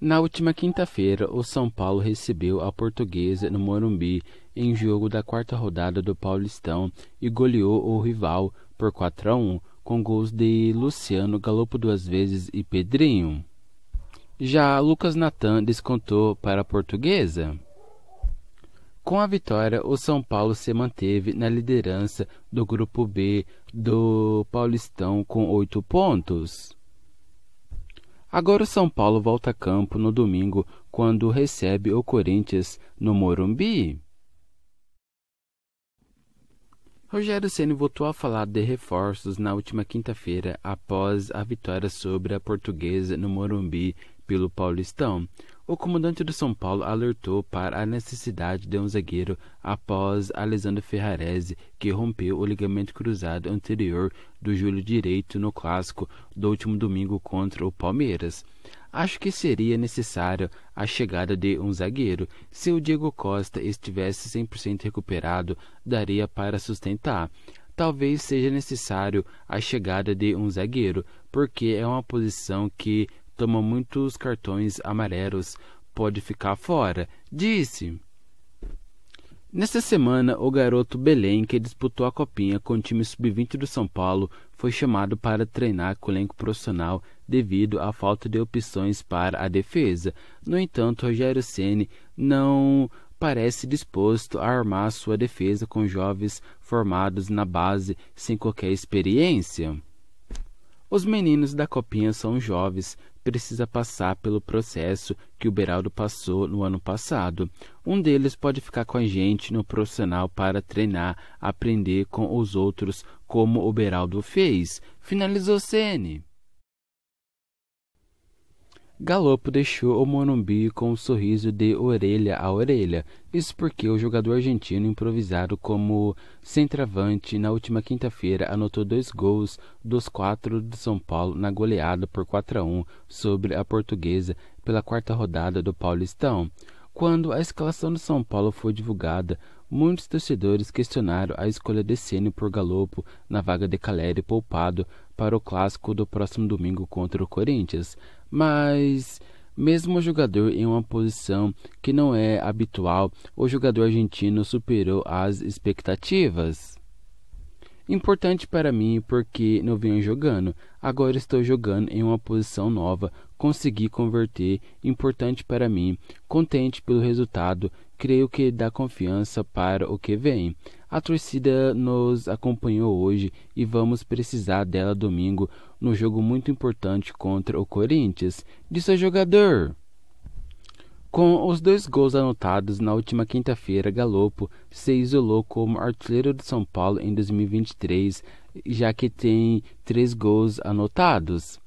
Na última quinta-feira, o São Paulo recebeu a Portuguesa no Morumbi em jogo da quarta rodada do Paulistão e goleou o rival por 4 a 1 com gols de Luciano Galopo duas vezes e Pedrinho. Já Lucas Natan descontou para a Portuguesa. Com a vitória, o São Paulo se manteve na liderança do Grupo B do Paulistão com oito pontos. Agora o São Paulo volta a campo no domingo, quando recebe o Corinthians no Morumbi. Rogério Ceni voltou a falar de reforços na última quinta-feira após a vitória sobre a Portuguesa no Morumbi pelo Paulistão, o comandante do São Paulo alertou para a necessidade de um zagueiro após Alessandro Ferrarese, que rompeu o ligamento cruzado anterior do joelho direito no clássico do último domingo contra o Palmeiras. Acho que seria necessário a chegada de um zagueiro. Se o Diego Costa estivesse 100% recuperado, daria para sustentar talvez seja necessário a chegada de um zagueiro, porque é uma posição que toma muitos cartões amarelos, pode ficar fora, disse. Nesta semana, o garoto Belém, que disputou a Copinha com o time sub-20 do São Paulo, foi chamado para treinar com o elenco profissional devido à falta de opções para a defesa. No entanto, Rogério Ceni não parece disposto a armar sua defesa com jovens formados na base sem qualquer experiência. Os meninos da Copinha são jovens, precisa passar pelo processo que o Beraldo passou no ano passado. Um deles pode ficar com a gente no profissional para treinar, aprender com os outros, como o Beraldo fez. Finalizou Sene. Galopo deixou o Morumbi com um sorriso de orelha a orelha, isso porque o jogador argentino improvisado como centroavante na última quinta-feira anotou dois gols dos quatro de São Paulo na goleada por 4 a 1 sobre a portuguesa pela quarta rodada do Paulistão. Quando a escalação do São Paulo foi divulgada, muitos torcedores questionaram a escolha de Ceni por Galopo na vaga de Caleri poupado para o clássico do próximo domingo contra o Corinthians, mas mesmo o jogador em uma posição que não é habitual, o jogador argentino superou as expectativas. Importante para mim porque não venho jogando. Agora estou jogando em uma posição nova, consegui converter. Importante para mim, contente pelo resultado, creio que dá confiança para o que vem. A torcida nos acompanhou hoje e vamos precisar dela domingo no jogo muito importante contra o Corinthians. disse o jogador! Com os dois gols anotados na última quinta-feira, Galopo se isolou como artilheiro de São Paulo em 2023, já que tem três gols anotados.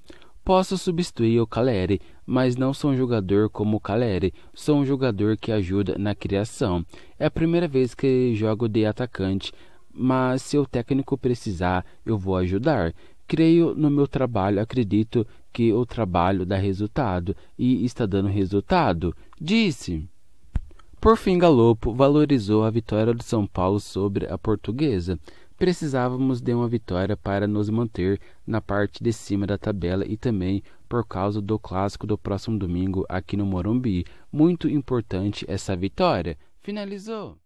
Posso substituir o Caleri, mas não sou um jogador como o Caleri, sou um jogador que ajuda na criação. É a primeira vez que jogo de atacante, mas se o técnico precisar, eu vou ajudar creio no meu trabalho, acredito que o trabalho dá resultado e está dando resultado, disse. Por fim, Galopo valorizou a vitória do São Paulo sobre a Portuguesa. Precisávamos de uma vitória para nos manter na parte de cima da tabela e também por causa do clássico do próximo domingo aqui no Morumbi. Muito importante essa vitória. Finalizou.